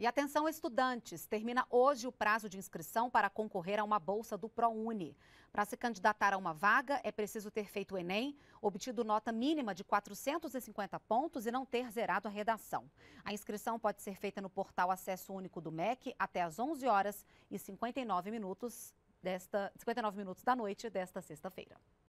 E atenção estudantes, termina hoje o prazo de inscrição para concorrer a uma bolsa do ProUni. Para se candidatar a uma vaga, é preciso ter feito o ENEM, obtido nota mínima de 450 pontos e não ter zerado a redação. A inscrição pode ser feita no portal Acesso Único do MEC até às 11 horas e 59 minutos desta 59 minutos da noite desta sexta-feira.